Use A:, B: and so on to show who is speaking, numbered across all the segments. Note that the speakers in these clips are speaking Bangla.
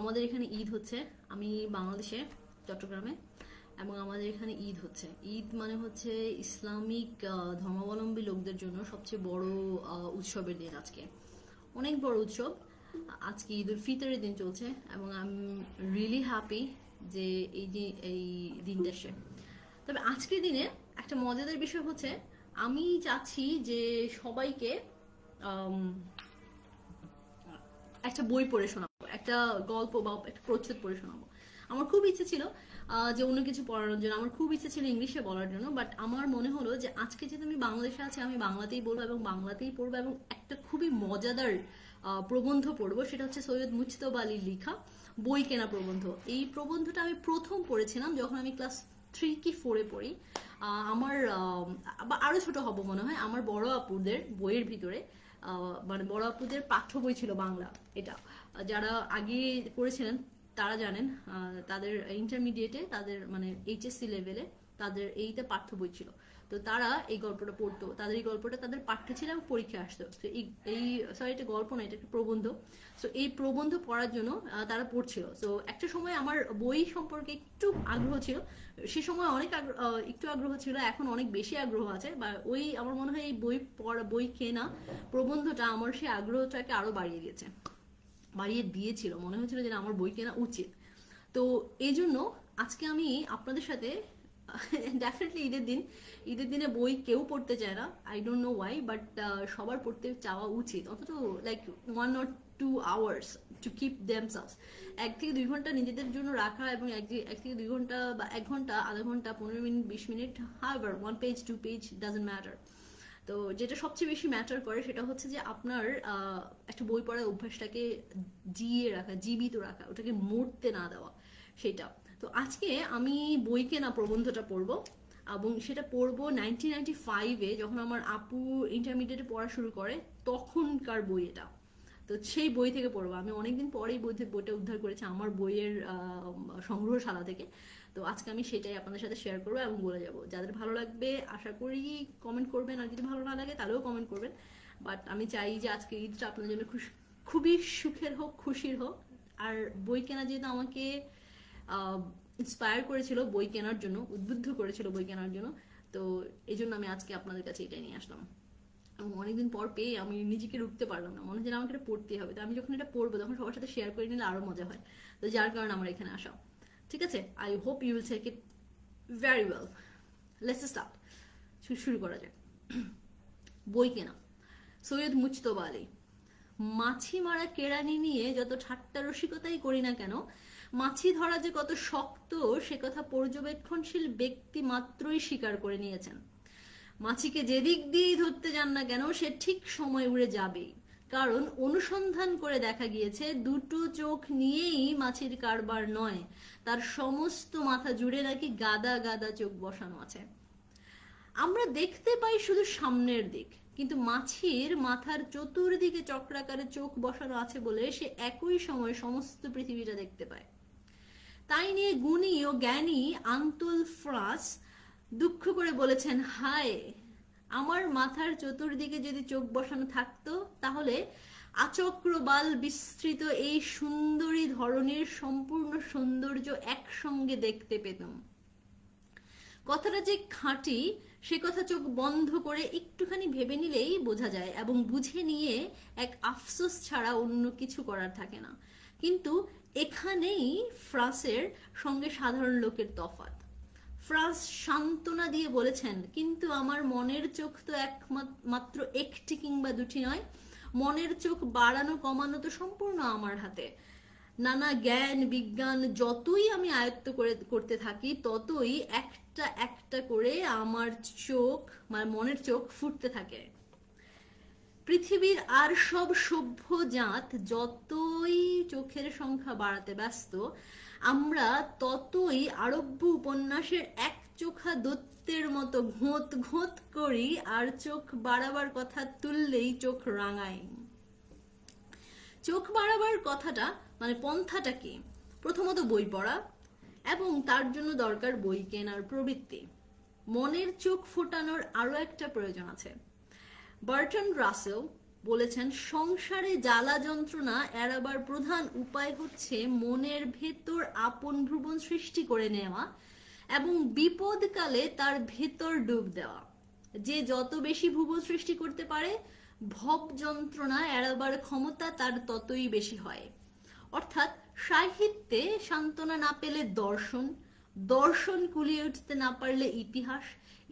A: আমাদের এখানে ঈদ হচ্ছে আমি বাংলাদেশে চট্টগ্রামে এবং আমাদের এখানে ঈদ হচ্ছে ঈদ মানে হচ্ছে ইসলামিক ধর্মাবলম্বী লোকদের জন্য সবচেয়ে বড় উৎসবের দিন আজকে অনেক বড় উৎসব আজকে ঈদ উল ফিতরের দিন চলছে এবং আই এম রিয়েলি হ্যাপি যে এই দিন এই দিনটা সে তবে আজকের দিনে একটা মজাদার বিষয় হচ্ছে আমি চাচ্ছি যে সবাইকে একটা বই পড়ে শোনা একটা গল্প বা একটা প্রচ্ছদ পড়ে শোনাবো আমার খুব ইচ্ছে ছিল যে অন্য কিছু পড়ানোর জন্য আমার খুব ইচ্ছে ছিল ইংলিশে বলার জন্য বাট আমার মনে হলো যে আজকে যেহেতু আমি বাংলাদেশে আছি আমি বাংলাতেই বলবো এবং বাংলাতেই পড়বো এবং একটা খুবই মজাদার প্রবন্ধ পড়বো সেটা হচ্ছে সৈয়দ মুজতব আলীর লেখা বই কেনা প্রবন্ধ এই প্রবন্ধটা আমি প্রথম পড়েছিলাম যখন আমি ক্লাস থ্রি কি ফোরে পড়ি আমার আরও ছোট হব মনে হয় আমার বড় আপুদের বইয়ের ভিতরে মানে বড় আপুদের পাঠ্য বই ছিল বাংলা এটা যারা আগে করেছিলেন তারা জানেন তাদের ইন্টারমিডিয়েটে তাদের মানে এইচএসসি লেভেলে তাদের এইটা পাঠ্য বই ছিল তো তারা এই গল্পটা পড়তো তাদের এই গল্পটা তাদের পাঠ্যে ছিল এবং পরীক্ষা আসতো তো এই সরি এটা গল্প না এটা একটা প্রবন্ধ সো এই প্রবন্ধ পড়ার জন্য তারা পড়ছিল সো একটা সময় আমার বই সম্পর্কে একটু আগ্রহ ছিল সে সময় অনেক আগ্রহ একটু আগ্রহ ছিল এখন অনেক বেশি আগ্রহ আছে বা ওই আমার মনে হয় এই বই পড়া বই কেনা প্রবন্ধটা আমার সেই আগ্রহটাকে আরও বাড়িয়ে দিয়েছে বাড়িয়ে দিয়েছিল মনে হয়েছিল যে আমার বই কেনা উচিত তো এই জন্য আজকে আমি আপনাদের সাথে ডেফিনেটলি ঈদের দিন ঈদের দিনে বই কেউ পড়তে চায় না I don't know why but সবার পড়তে চাওয়া উচিত অন্তত like one or two hours to keep themselves এক থেকে দুই ঘন্টা নিজেদের জন্য রাখা এবং এক থেকে দুই ঘন্টা বা এক ঘন্টা আধা ঘন্টা পনেরো মিনিট বিশ minute hour one page two page doesn't matter তো যেটা সবচেয়ে বেশি ম্যাটার করে সেটা হচ্ছে যে আপনার একটা বই পড়ার অভ্যাসটাকে জিয়ে রাখা জীবিত রাখা ওটাকে মরতে না দেওয়া সেটা তো আজকে আমি বই কেনা প্রবন্ধটা পড়বো এবং সেটা পড়বো নাইনটিন নাইনটি ফাইভে যখন আমার আপু ইন্টারমিডিয়েটে পড়া শুরু করে তখনকার বই এটা তো সেই বই থেকে পড়বো আমি অনেকদিন পরেই বই থেকে বইটা উদ্ধার করেছি আমার বইয়ের সংগ্রহশালা থেকে তো আজকে আমি সেটাই আপনাদের সাথে শেয়ার করবো এবং বলে যাবো যাদের ভালো লাগবে আশা করি কমেন্ট করবেন আর যদি ভালো না লাগে তাহলেও কমেন্ট করবেন বাট আমি চাই যে আজকে ঈদটা আপনাদের জন্য খুবই সুখের হোক খুশির হোক আর বই কেনা যেহেতু আমাকে ইন্সপায়ার করেছিল বই কেনার জন্য উদ্বুদ্ধ করেছিল বই কেনার জন্য তো এই জন্য আমি আজকে আপনাদের কাছে এটাই নিয়ে আসলাম অনেকদিন পর পেয়ে আমি নিজেকে রুখতে পারলাম না মনে হচ্ছে আমাকে এটা পড়তে হবে তো আমি যখন এটা পড়বো তখন সবার সাথে শেয়ার করে নিলে আরও মজা হয় তো যার কারণে আমার এখানে আসা ঠিক আছে I hope you will take it very well let's start শুরু করা যাক বই কেনা সৈয়দ মুজতবা আলী মাছি মারা কেরানি নিয়ে যত ঠাট্টা রসিকতাই করি না কেন মাছি ধরা যে কত শক্ত সে কথা পর্যবেক্ষণশীল ব্যক্তি মাত্রই স্বীকার করে নিয়েছেন মাছিকে যেদিক দিয়েই ধরতে যান না কেন সে ঠিক সময় উড়ে যাবেই কারণ অনুসন্ধান করে দেখা গিয়েছে দুটো চোখ নিয়েই মাছির কারবার নয় তার সমস্ত মাথা জুড়ে নাকি গাদা গাদা চোখ বসানো আছে আমরা দেখতে পাই শুধু সামনের দিক কিন্তু মাছির মাথার চতুর্দিকে চক্রাকারে চোখ বসানো আছে বলে সে একই সময় সমস্ত পৃথিবীটা দেখতে পায় তাই নিয়ে গুণী ও জ্ঞানী আন্তল ফ্রাস দুঃখ করে বলেছেন হায় আমার মাথার চতুর্দিকে যদি চোখ বসানো থাকতো তাহলে আচক্রবাল বিস্তৃত এই সুন্দরী ধরনের সম্পূর্ণ সৌন্দর্য একসঙ্গে দেখতে পেতাম কথাটা যে খাঁটি সে কথা চোখ বন্ধ করে একটুখানি ভেবে নিলেই বোঝা যায় এবং বুঝে নিয়ে এক আফসোস ছাড়া অন্য কিছু করার থাকে না কিন্তু এখানেই ফ্রান্সের সঙ্গে সাধারণ লোকের তফাত ফ্রান্স সান্ত্বনা দিয়ে বলেছেন কিন্তু আমার মনের চোখ তো একমাত্র একটি কিংবা দুটি নয় মনের চোখ বাড়ানো কমানো তো সম্পূর্ণ আমার হাতে নানা জ্ঞান বিজ্ঞান যতই আমি আয়ত্ত করে করতে থাকি ততই একটা একটা করে আমার চোখ মানে মনের চোখ ফুটতে থাকে পৃথিবীর আর সব সভ্য জাত যতই চোখের সংখ্যা বাড়াতে ব্যস্ত আমরা ততই আরব্য উপন্যাসের এক চোখা দত্তের মতো ঘোঁত ঘোঁত করি আর চোখ বাড়াবার কথা তুললেই চোখ রাঙায় চোখ বাড়াবার কথাটা মানে পন্থাটা কি প্রথমত বই পড়া এবং তার জন্য দরকার বই কেনার প্রবৃত্তি মনের চোখ ফোটানোর আরও একটা প্রয়োজন আছে বার্টন রাসেল বলেছেন সংসারে জ্বালা যন্ত্রণা এড়াবার প্রধান উপায় হচ্ছে মনের ভেতর আপন ভ্রুবন সৃষ্টি করে নেওয়া এবং বিপদকালে তার ভেতর ডুব দেওয়া যে যত বেশি ভুবন সৃষ্টি করতে পারে ভব যন্ত্রণা এড়াবার ক্ষমতা তার ততই বেশি হয় অর্থাৎ সাহিত্যে সান্ত্বনা না পেলে দর্শন দর্শন কুলিয়ে উঠতে না পারলে ইতিহাস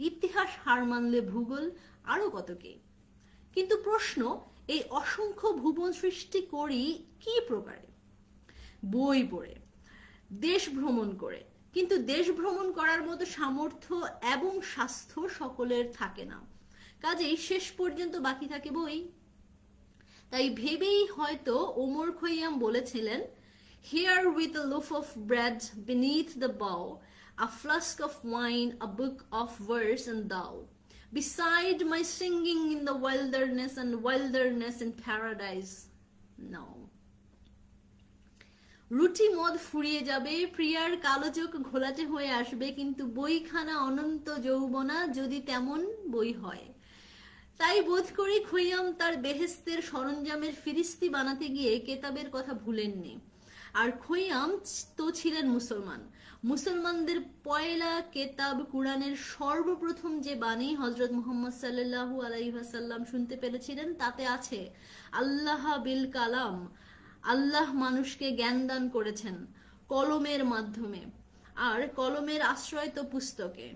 A: ইতিহাস হার মানলে ভূগোল আরও কত কিন্তু প্রশ্ন এই অসংখ্য ভুবন সৃষ্টি করি কি প্রকারে বই পড়ে দেশ ভ্রমণ করে কিন্তু দেশ ভ্রমণ করার মতো সামর্থ্য এবং স্বাস্থ্য সকলের থাকে না কাজেই শেষ পর্যন্ত বাকি থাকে বই তাই ভেবেই হয়তো ওমর খৈয়াম বলেছিলেন here with a loaf of bread beneath the bough a flask of wine a book of verse and thou beside my singing in the wilderness and wilderness in paradise no রুটি মদ ফুরিয়ে যাবে প্রিয়ার কালো চোখ ঘোলাটে হয়ে আসবে কিন্তু বইখানা অনন্ত যৌবনা যদি তেমন বই হয় তাই বোধ করি খৈয়াম তার বেহেস্তের সরঞ্জামের ফিরিস্তি বানাতে গিয়ে কেতাবের কথা ভুলেননি আর খৈয়াম তো ছিলেন মুসলমান মুসলমানদের পয়লা কেতাব কুরআনের সর্বপ্রথম যে বাণী হজরত মোহাম্মদ সাল্লাহু আলাইহাসাল্লাম শুনতে পেরেছিলেন তাতে আছে আল্লাহ বিল কালাম আল্লাহ মানুষকে জ্ঞান দান করেছেন কলমের মাধ্যমে আর কলমের আশ্রয় তো পুস্তকে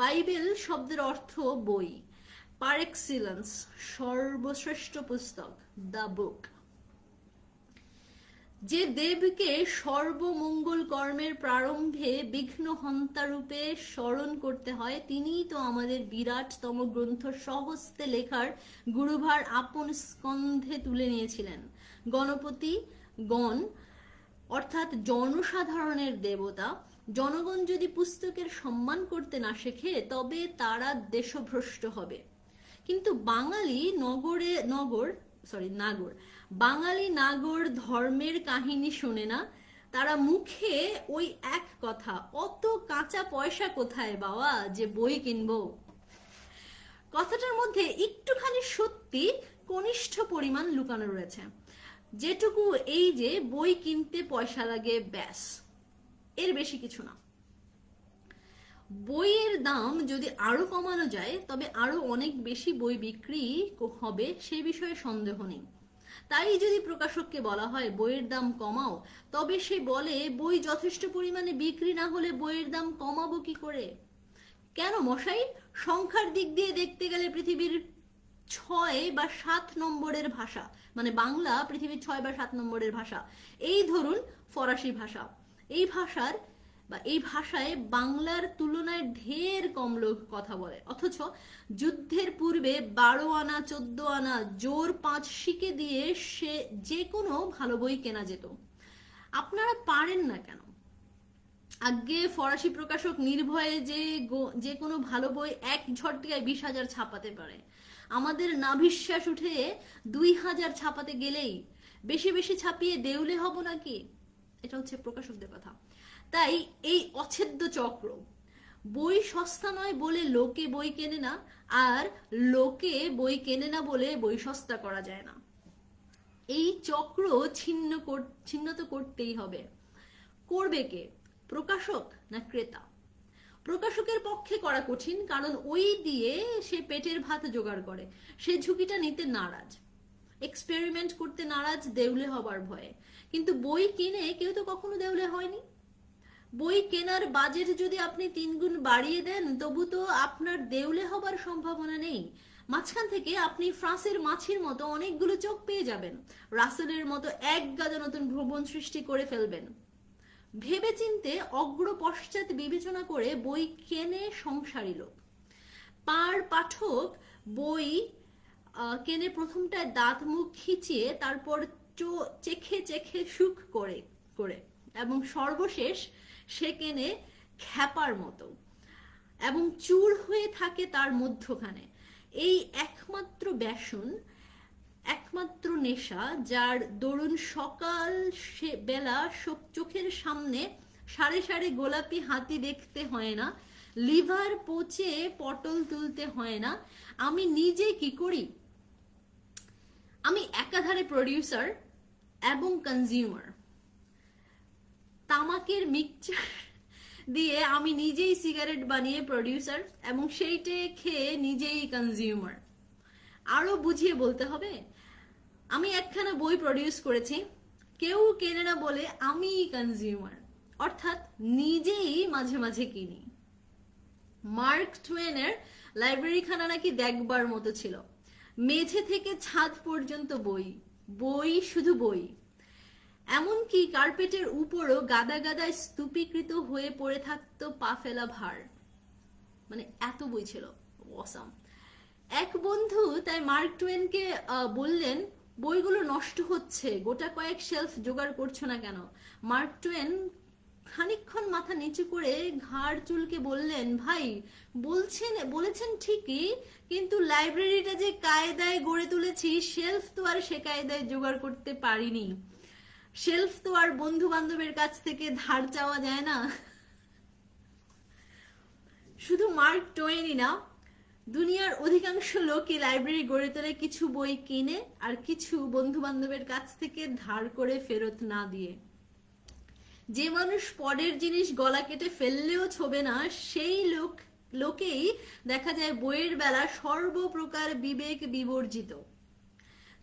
A: বাইবেল শব্দের অর্থ বই পার এক্সিলেন্স সর্বশ্রেষ্ঠ পুস্তক দ্য বুক যে দেবকে সর্বমঙ্গল কর্মের প্রারম্ভে বিঘ্ন হন্তারূপে স্মরণ করতে হয় তিনি তো আমাদের বিরাটতম গ্রন্থ সহস্তে লেখার গুরুভার আপন স্কন্ধে তুলে নিয়েছিলেন গণপতি গণ অর্থাৎ জনসাধারণের দেবতা জনগণ যদি পুস্তকের সম্মান করতে না শেখে তবে তারা দেশভ্রষ্ট হবে কিন্তু বাঙালি নগরে নগর সরি নাগর বাঙালি নাগর ধর্মের কাহিনী শোনে না তারা মুখে ওই এক কথা অত কাঁচা পয়সা কোথায় বাবা যে বই কিনবো কথাটার মধ্যে একটুখানি সত্যি কনিষ্ঠ পরিমাণ লুকানো রয়েছে যেটুকু এই যে বই কিনতে পয়সা লাগে ব্যাস এর বেশি কিছু না বইয়ের দাম যদি আরো কমানো যায় তবে আরো অনেক বেশি বই বিক্রি হবে সে বিষয়ে সন্দেহ নেই তাই যদি প্রকাশককে বলা হয় বইয়ের দাম কমাও তবে সে বলে বই যথেষ্ট পরিমাণে বিক্রি না হলে বইয়ের দাম কমাবো কি করে কেন মশাই সংখ্যার দিক দিয়ে দেখতে গেলে পৃথিবীর ছয় বা সাত নম্বরের ভাষা মানে বাংলা পৃথিবীর ছয় বা সাত নম্বরের ভাষা এই ধরুন ফরাসি ভাষা এই ভাষার বা এই ভাষায় বাংলার তুলনায় ঢের কম লোক কথা বলে অথচ যুদ্ধের পূর্বে বারো আনা চোদ্দ আনা জোর পাঁচ শিকে দিয়ে সে যে কোনো ভালো বই কেনা যেত আপনারা পারেন না কেন আগে ফরাসি প্রকাশক নির্ভয়ে যে যে কোনো ভালো বই এক ঝটকায় বিশ হাজার ছাপাতে পারে আমাদের নাভিশ্বাস উঠে দুই হাজার ছাপাতে গেলেই বেশি বেশি ছাপিয়ে দেউলে হব নাকি এটা হচ্ছে প্রকাশকদের কথা তাই এই অছেদ্য চক্র বই সস্তা নয় বলে লোকে বই কেনে না আর লোকে বই কেনে না বলে বই সস্তা করা যায় না এই চক্র ছিন্ন ছিন্ন তো করতেই হবে করবে কে প্রকাশক না ক্রেতা প্রকাশকের পক্ষে করা কঠিন কারণ ওই দিয়ে সে পেটের ভাত জোগাড় করে সে ঝুঁকিটা নিতে নারাজ এক্সপেরিমেন্ট করতে নারাজ দেউলে হবার ভয়ে কিন্তু বই কিনে কেউ তো কখনো দেউলে হয়নি বই কেনার বাজেট যদি আপনি তিন গুণ বাড়িয়ে দেন তবু তো আপনার দেউলে হবার সম্ভাবনা নেই মাঝখান থেকে আপনি ফ্রান্সের মাছির মতো অনেকগুলো চোখ পেয়ে যাবেন রাসেলের মতো এক গাদা নতুন ভ্রমণ সৃষ্টি করে ফেলবেন ভেবে চিনতে অগ্র পশ্চাৎ বিবেচনা করে বই কেনে সংসারী লোক পার পাঠক বই কেনে প্রথমটায় দাঁত মুখ খিচিয়ে তারপর চেখে চেখে সুখ করে করে এবং সর্বশেষ সে কেনে খ্যাপার মতো এবং চুর হয়ে থাকে তার মধ্যখানে এই একমাত্র ব্যাসন একমাত্র নেশা যার দরুন সকাল সে বেলা চোখের সামনে সাড়ে সাড়ে গোলাপি হাতি দেখতে হয় না লিভার পচে পটল তুলতে হয় না আমি নিজে কি করি আমি একাধারে প্রডিউসার এবং কনজিউমার তামাকের মিক্সচার দিয়ে আমি নিজেই সিগারেট বানিয়ে প্রডিউসার এবং সেইটে খেয়ে নিজেই কনজিউমার আরও বুঝিয়ে বলতে হবে আমি একখানা বই প্রডিউস করেছি কেউ কেনে না বলে আমি কনজিউমার অর্থাৎ নিজেই মাঝে মাঝে কিনি মার্ক টুয়েনের লাইব্রেরিখানা নাকি দেখবার মতো ছিল মেঝে থেকে ছাদ পর্যন্ত বই বই শুধু বই এমনকি কার্পেটের উপরও গাদা গাদায় স্তূপীকৃত হয়ে পড়ে থাকতো পা ফেলা ভার মানে এত বই ছিল এক বন্ধু তাই মার্ক টুয়েনকে বললেন বইগুলো নষ্ট হচ্ছে গোটা কয়েক শেলফ জোগাড় করছো না কেন মার্ক টুয়েন খানিক্ষণ মাথা নিচু করে ঘাড় চুলকে বললেন ভাই বলছেন বলেছেন ঠিকই কিন্তু লাইব্রেরিটা যে কায়দায় গড়ে তুলেছি শেলফ তো আর সে কায়দায় জোগাড় করতে পারিনি শেলফ তো আর বন্ধু বান্ধবের কাছ থেকে ধার চাওয়া যায় না শুধু মার্ক টোয়েনি না দুনিয়ার অধিকাংশ লোকই লাইব্রেরি গড়ে তোলে কিছু বই কিনে আর কিছু বন্ধু বান্ধবের কাছ থেকে ধার করে ফেরত না দিয়ে যে মানুষ পরের জিনিস গলা কেটে ফেললেও ছোবে না সেই লোক লোকেই দেখা যায় বইয়ের বেলা সর্বপ্রকার বিবেক বিবর্জিত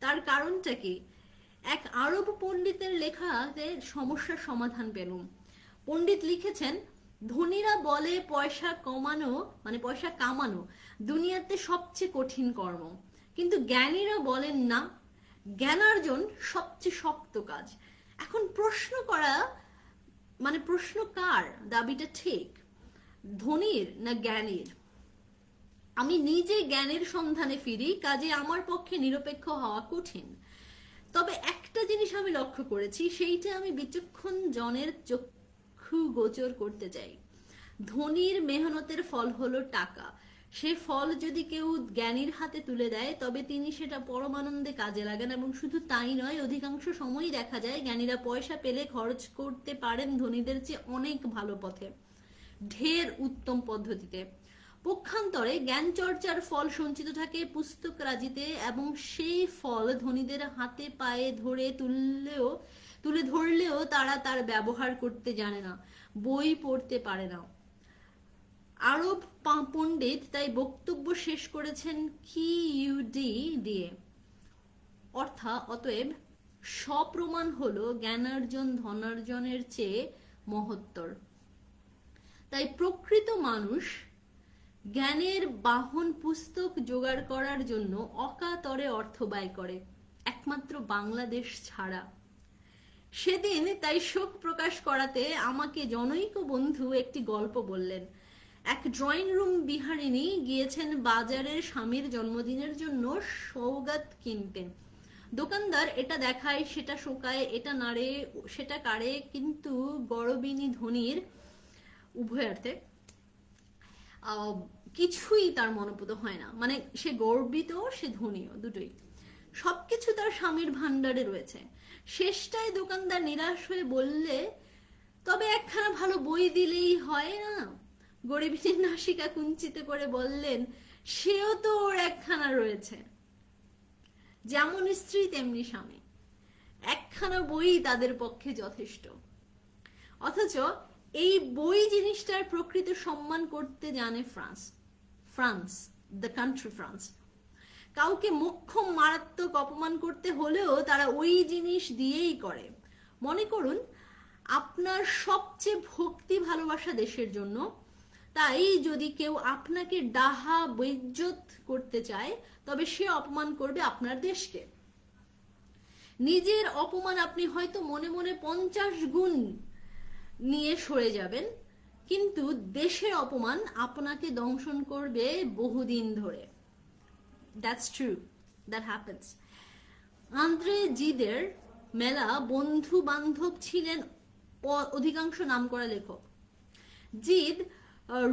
A: তার কারণটা কি এক আরব পণ্ডিতের লেখা সমস্যার সমাধান পেলুম পণ্ডিত লিখেছেন ধনীরা বলে পয়সা কমানো মানে পয়সা কামানো দুনিয়াতে সবচেয়ে কঠিন কর্ম কিন্তু জ্ঞানীরা বলেন না জ্ঞানার্জন সবচেয়ে শক্ত কাজ এখন প্রশ্ন করা মানে প্রশ্ন কার দাবিটা ঠিক ধনীর না জ্ঞানীর আমি নিজে জ্ঞানের সন্ধানে ফিরি কাজে আমার পক্ষে নিরপেক্ষ হওয়া কঠিন তবে একটা জিনিস আমি লক্ষ্য করেছি সেইটা আমি বিচক্ষণ জনের চক্ষু গোচর করতে চাই ধনির মেহনতের ফল হলো টাকা সে ফল যদি কেউ জ্ঞানীর হাতে তুলে দেয় তবে তিনি সেটা পরমানন্দে কাজে লাগান এবং শুধু তাই নয় অধিকাংশ সময়ই দেখা যায় জ্ঞানীরা পয়সা পেলে খরচ করতে পারেন ধনীদের চেয়ে অনেক ভালো পথে ঢের উত্তম পদ্ধতিতে পক্ষান্তরে জ্ঞান চর্চার ফল সঞ্চিত থাকে পুস্তক রাজিতে এবং সেই ফল ধনীদের হাতে পায়ে ধরে তুললেও তুলে ধরলেও তারা তার ব্যবহার করতে জানে না বই পড়তে পারে না আরব পণ্ডিত তাই বক্তব্য শেষ করেছেন কি ইউডি দিয়ে অর্থাৎ অতএব সপ্রমাণ হল জ্ঞানার্জন ধনার্জনের চেয়ে মহত্তর তাই প্রকৃত মানুষ জ্ঞানের বাহন পুস্তক জোগাড় করার জন্য অকাতরে অর্থ ব্যয় করে একমাত্র বাংলাদেশ ছাড়া সেদিন তাই শোক প্রকাশ করাতে আমাকে জনৈক বন্ধু একটি গল্প বললেন এক ড্রয়িং রুম বিহারিনী গিয়েছেন বাজারের স্বামীর জন্মদিনের জন্য সৌগাত কিনতে দোকানদার এটা দেখায় সেটা শোকায় এটা নাড়ে সেটা কাড়ে কিন্তু গরবিনী ধনির উভয়ার্থে কিছুই তার মনোপুত হয় না মানে সে গর্বিত সে ধনীয় দুটোই সবকিছু তার স্বামীর ভাণ্ডারে রয়েছে শেষটায় দোকানদার নিরাশ হয়ে বললে তবে একখানা ভালো বই দিলেই হয় না গরিবিনীর নাসিকা কুঞ্চিত করে বললেন সেও তো ওর একখানা রয়েছে যেমন স্ত্রী তেমনি স্বামী একখানা বই তাদের পক্ষে যথেষ্ট অথচ এই বই জিনিসটার প্রকৃত সম্মান করতে জানে France France the country France কাউকে মোক্ষম মারাত্মক অপমান করতে হলেও তারা ওই জিনিস দিয়েই করে মনে করুন আপনার সবচেয়ে ভক্তি ভালোবাসা দেশের জন্য তাই যদি কেউ আপনাকে ডাহা বৈজ্যত করতে চায় তবে সে অপমান করবে আপনার দেশকে নিজের অপমান আপনি হয়তো মনে মনে পঞ্চাশ গুণ নিয়ে সরে যাবেন কিন্তু দেশের অপমান আপনাকে দংশন করবে বহুদিন ধরে that's true that happens Andre জিদের মেলা বন্ধু বান্ধব ছিলেন অধিকাংশ নাম করা লেখক জিদ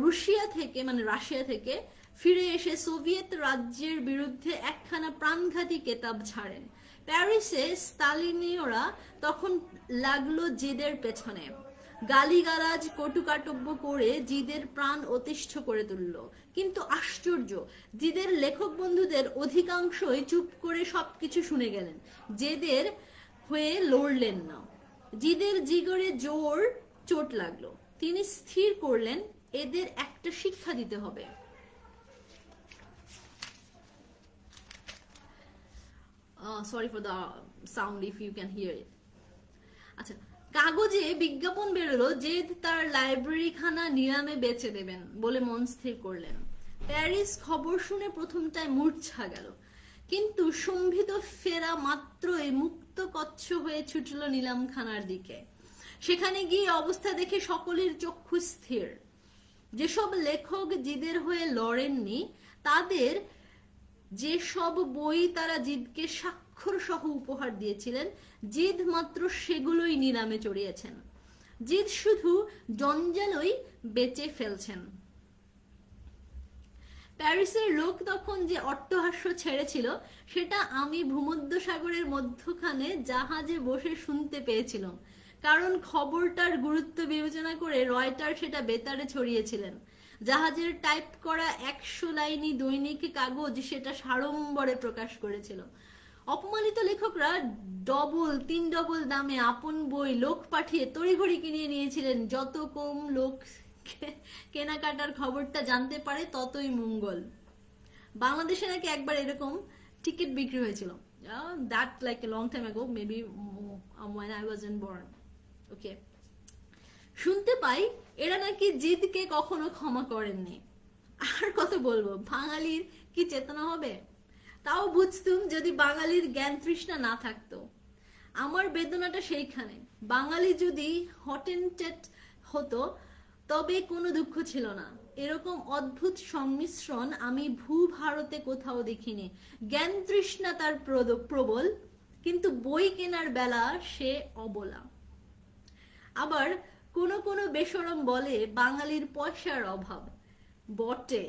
A: রুশিয়া থেকে মানে রাশিয়া থেকে ফিরে এসে সোভিয়েত রাজ্যের বিরুদ্ধে একখানা প্রাণঘাতী কেতাব ছাড়েন প্যারিসে স্তালিনীয়রা তখন লাগলো জিদের পেছনে গালিগালাজ কটুকাটব্য করে জিদের প্রাণ অতিষ্ঠ করে তুলল কিন্তু আশ্চর্য জিদের লেখক বন্ধুদের অধিকাংশই চুপ করে সবকিছু শুনে গেলেন জেদের হয়ে লড়লেন না জিদের জিগরে জোর চোট লাগলো তিনি স্থির করলেন এদের একটা শিক্ষা দিতে হবে sorry for the sound if you can hear it আচ্ছা কাগজে বিজ্ঞাপন বেরোলো যে তার লাইব্রেরিখানা নিলামে বেচে দেবেন বলে মন স্থির করলেন প্যারিস খবর শুনে প্রথমটায় মূর্ছা গেল কিন্তু সম্ভিত ফেরা মাত্রই মুক্ত কচ্ছ হয়ে ছুটল খানার দিকে সেখানে গিয়ে অবস্থা দেখে সকলের চক্ষু স্থির যেসব লেখক জিদের হয়ে লড়েননি তাদের যে সব বই তারা জিদকে স্বাক্ষর সহ উপহার দিয়েছিলেন জিদ মাত্র সেগুলোই নিলামে চড়িয়েছেন জিদ শুধু জঞ্জালই বেঁচে ফেলছেন প্যারিসের লোক তখন যে অট্টহাস্য ছেড়েছিল সেটা আমি ভূমধ্য সাগরের মধ্যখানে জাহাজে বসে শুনতে পেয়েছিলাম কারণ খবরটার গুরুত্ব বিবেচনা করে রয়টার সেটা বেতারে ছড়িয়েছিলেন জাহাজের টাইপ করা একশো লাইনি দৈনিক কাগজ সেটা সাড়ম্বরে প্রকাশ করেছিল অপমানিত লেখকরা ডবল তিন ডবল দামে আপন বই লোক পাঠিয়ে তড়িঘড়ি কিনিয়ে নিয়েছিলেন যত কম লোক কেনাকাটার খবরটা জানতে পারে ততই মঙ্গল বাংলাদেশে নাকি একবার এরকম টিকিট বিক্রি হয়েছিল that like a long time ago maybe one I was in born okay শুনতে পাই এরা নাকি জিদকে কখনো ক্ষমা করেননি আর কত বলবো বাঙালির কি চেতনা হবে তাও বুঝতুম যদি বাঙালির জ্ঞান তৃষ্ণা না থাকতো আমার বেদনাটা সেইখানে বাঙালি যদি হটেন্টেট হতো তবে কোনো দুঃখ ছিল না এরকম অদ্ভুত সংমিশ্রণ আমি ভূ ভারতে কোথাও দেখিনি জ্ঞান তৃষ্ণা তার প্রবল কিন্তু বই কেনার বেলা সে অবলা আবার কোনো কোনো বেসরম বলে বাঙালির পয়সার অভাব বটে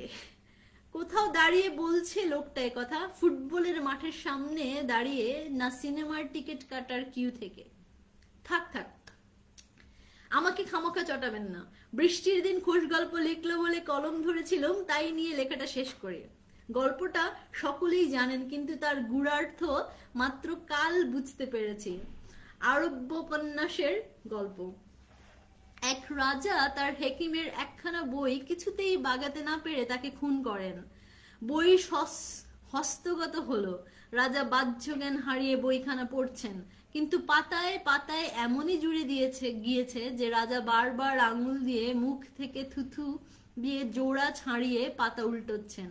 A: কোথাও দাঁড়িয়ে বলছে লোকটা কথা ফুটবলের মাঠের সামনে দাঁড়িয়ে না সিনেমার টিকিট কাটার কিউ থেকে থাক থাক আমাকে খামাখা চটাবেন না বৃষ্টির দিন খোশ গল্প লিখলো বলে কলম ধরেছিলাম তাই নিয়ে লেখাটা শেষ করে গল্পটা সকলেই জানেন কিন্তু তার গুড়ার্থ মাত্র কাল বুঝতে পেরেছি আরব্যোপন্যাসের গল্প এক রাজা তার হেকিমের একখানা বই কিছুতেই বাগাতে না পেরে তাকে খুন করেন বই হস্তগত হলো রাজা বাহ্য জ্ঞান হারিয়ে বইখানা পড়ছেন কিন্তু পাতায় পাতায় এমনই জুড়ে দিয়েছে গিয়েছে যে রাজা বারবার আঙুল দিয়ে মুখ থেকে থুথু দিয়ে জোড়া ছাড়িয়ে পাতা উল্টোচ্ছেন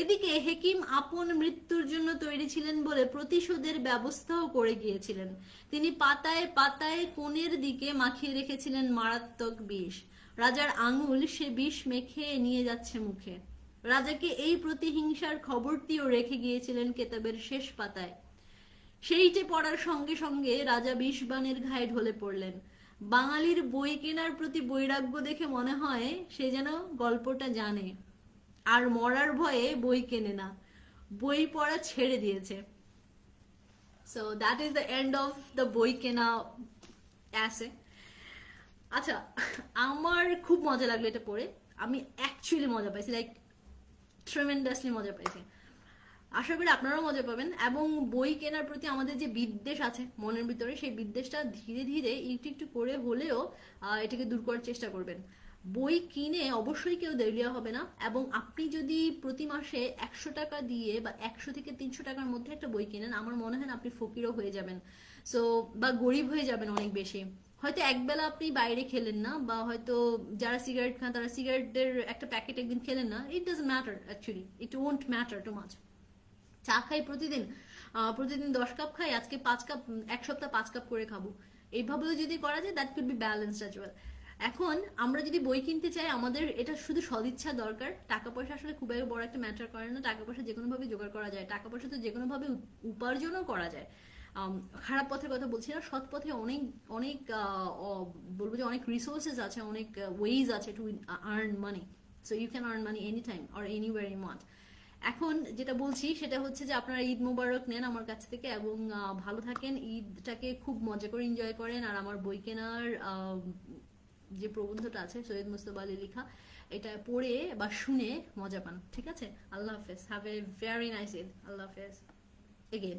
A: এদিকে হেকিম আপন মৃত্যুর জন্য তৈরি ছিলেন বলে প্রতিশোধের ব্যবস্থাও করে গিয়েছিলেন তিনি পাতায় পাতায় কোণের দিকে মাখিয়ে রেখেছিলেন মারাত্মক বিষ রাজার আঙুল সে বিষ মেখে নিয়ে যাচ্ছে মুখে রাজাকে এই প্রতিহিংসার খবরটিও রেখে গিয়েছিলেন কেতাবের শেষ পাতায় সেইটে পড়ার সঙ্গে সঙ্গে রাজা বিষবাণের ঘায়ে ঢলে পড়লেন বাঙালির বই কেনার প্রতি বৈরাগ্য দেখে মনে হয় সে যেন গল্পটা জানে আর মরার ভয়ে বই কেনে না বই পড়া ছেড়ে দিয়েছে so that is the end of the বই কেনা অ্যাসে আচ্ছা আমার খুব মজা লাগলো এটা পড়ে আমি অ্যাকচুয়ালি মজা পাইছি লাইক ট্রেমেন্ডাসলি মজা পাইছি আশা করি আপনারাও মজা পাবেন এবং বই কেনার প্রতি আমাদের যে বিদ্বেষ আছে মনের ভিতরে সেই বিদ্বেষটা ধীরে ধীরে একটু একটু করে হলেও এটাকে দূর করার চেষ্টা করবেন বই কিনে অবশ্যই কেউ দেউলিয়া হবে না এবং আপনি যদি প্রতি মাসে একশো টাকা দিয়ে বা একশো থেকে তিনশো টাকার মধ্যে একটা বই কিনেন আমার মনে হয় না আপনি ফকিরও হয়ে যাবেন সো বা গরিব হয়ে যাবেন অনেক বেশি হয়তো একবেলা আপনি বাইরে খেলেন না বা হয়তো যারা সিগারেট খান তারা সিগারেটের একটা প্যাকেট একদিন খেলেন না it does matter actually it won't matter to মাছ চা খাই প্রতিদিন প্রতিদিন দশ কাপ খাই আজকে পাঁচ কাপ এক সপ্তাহ পাঁচ কাপ করে খাবো এইভাবেও যদি করা যায় that could be balanced as well এখন আমরা যদি বই কিনতে চাই আমাদের এটা শুধু সদিচ্ছা দরকার টাকা পয়সা আসলে খুব একটা বড় একটা ম্যাটার করে না টাকা পয়সা যে কোনোভাবে জোগাড় করা যায় টাকা পয়সা তো যে কোনোভাবে উপার্জনও করা যায় খারাপ পথের কথা বলছি না সৎ পথে অনেক অনেক বলবো যে অনেক রিসোর্সেস আছে অনেক ওয়েজ আছে to earn money so you can earn money any time or anywhere in month এখন যেটা বলছি সেটা হচ্ছে যে আপনারা ঈদ মোবারক নেন আমার কাছ থেকে এবং ভালো থাকেন ঈদটাকে খুব মজা করে এনজয় করেন আর আমার বই কেনার যে প্রবন্ধটা আছে সৈয়দ মুস্তফা আলী লেখা এটা পড়ে বা শুনে মজা পান ঠিক আছে আল্লাহ হাফেজ have a very nice Eid আল্লাহ হাফেজ এগেন